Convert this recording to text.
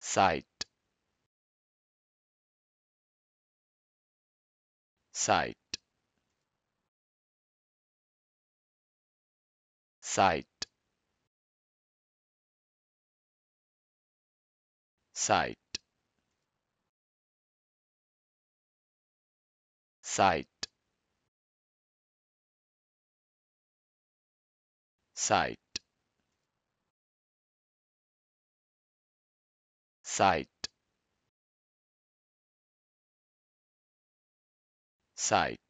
site site site site site site site site